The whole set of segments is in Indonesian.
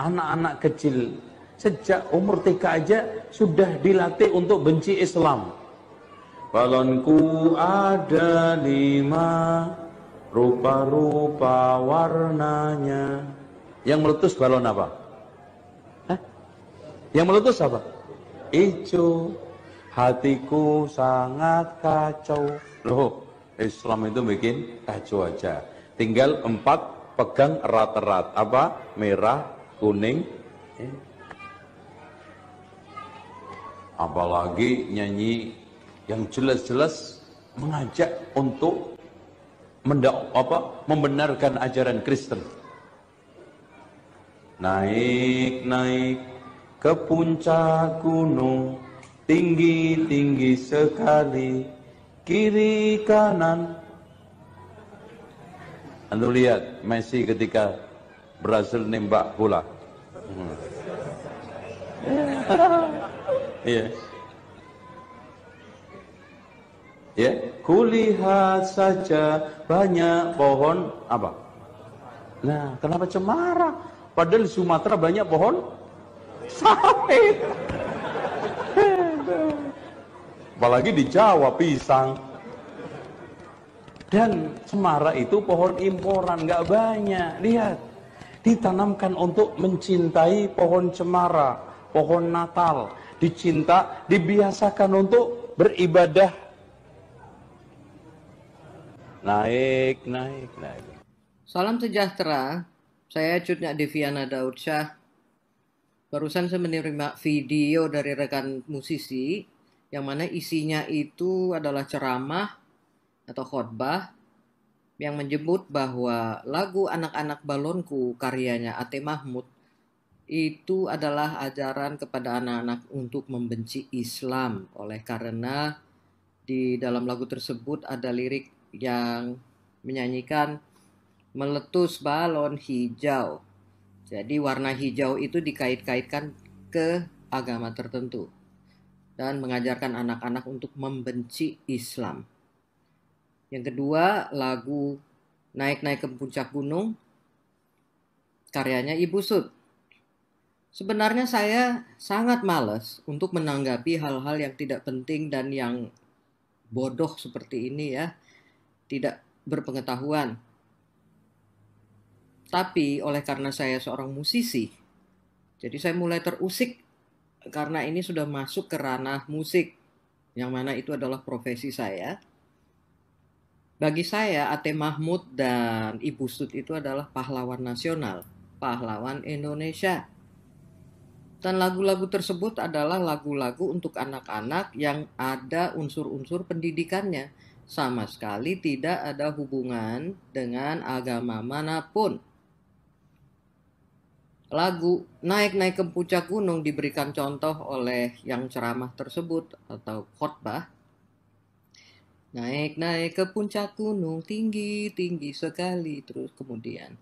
anak-anak kecil sejak umur TK aja sudah dilatih untuk benci Islam. Balonku ada lima, rupa-rupa warnanya. Yang meletus balon apa? Hah? Yang meletus apa? Ijo, hatiku sangat kacau. Loh, Islam itu bikin kacau aja. Tinggal empat pegang erat-erat. Apa? Merah, kuning apalagi nyanyi yang jelas-jelas mengajak untuk mendak apa membenarkan ajaran Kristen naik naik ke puncak gunung tinggi tinggi sekali kiri kanan Anda lihat Messi ketika berhasil nembak bola. Hmm. Iya. Ya, kulihat saja banyak pohon apa? Nah, kenapa cemara? Padahal Sumatera banyak pohon sapi. Apalagi di Jawa pisang. Dan Cemara itu pohon imporan nggak banyak. Lihat, ditanamkan untuk mencintai pohon cemara, pohon natal, dicinta, dibiasakan untuk beribadah. Naik, naik, naik. Salam sejahtera, saya Cutnya Deviana Daud Barusan saya menerima video dari rekan musisi yang mana isinya itu adalah ceramah atau khotbah yang menyebut bahwa lagu Anak-anak Balonku karyanya Ate Mahmud itu adalah ajaran kepada anak-anak untuk membenci Islam oleh karena di dalam lagu tersebut ada lirik yang menyanyikan meletus balon hijau. Jadi warna hijau itu dikait-kaitkan ke agama tertentu dan mengajarkan anak-anak untuk membenci Islam. Yang kedua, lagu Naik-naik ke puncak gunung karyanya Ibu Sud. Sebenarnya saya sangat males untuk menanggapi hal-hal yang tidak penting dan yang bodoh seperti ini ya. Tidak berpengetahuan. Tapi oleh karena saya seorang musisi, jadi saya mulai terusik karena ini sudah masuk ke ranah musik yang mana itu adalah profesi saya bagi saya, Ate Mahmud dan Ibu Sud itu adalah pahlawan nasional, pahlawan Indonesia. Dan lagu-lagu tersebut adalah lagu-lagu untuk anak-anak yang ada unsur-unsur pendidikannya. Sama sekali tidak ada hubungan dengan agama manapun. Lagu Naik-naik ke puncak gunung diberikan contoh oleh yang ceramah tersebut atau khotbah Naik-naik ke puncak gunung tinggi-tinggi sekali. Terus kemudian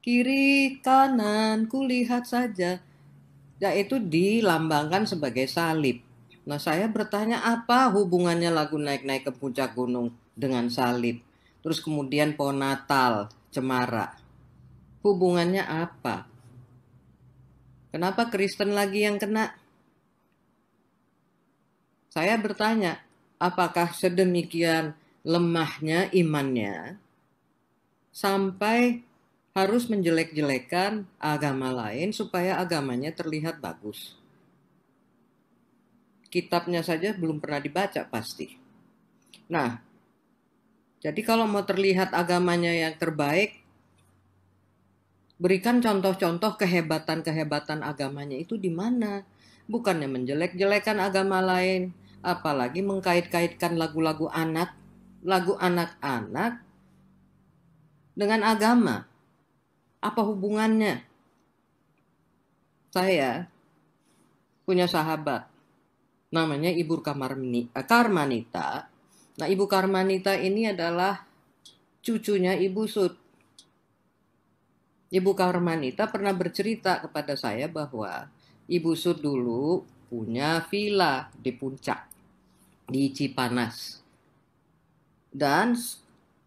kiri kanan kulihat saja. Yaitu dilambangkan sebagai salib. Nah saya bertanya apa hubungannya lagu naik-naik ke puncak gunung dengan salib. Terus kemudian pohon natal, cemara. Hubungannya apa? Kenapa Kristen lagi yang kena? Saya bertanya, apakah sedemikian lemahnya imannya sampai harus menjelek-jelekan agama lain supaya agamanya terlihat bagus. Kitabnya saja belum pernah dibaca pasti. Nah, jadi kalau mau terlihat agamanya yang terbaik, berikan contoh-contoh kehebatan-kehebatan agamanya itu di mana. Bukannya menjelek-jelekan agama lain, apalagi mengkait-kaitkan lagu-lagu anak, lagu anak-anak dengan agama. Apa hubungannya? Saya punya sahabat namanya Ibu Karmani, eh, Karmanita. Nah, Ibu Karmanita ini adalah cucunya Ibu Sud. Ibu Karmanita pernah bercerita kepada saya bahwa Ibu Sud dulu punya villa di puncak di Cipanas. Dan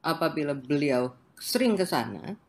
apabila beliau sering ke sana,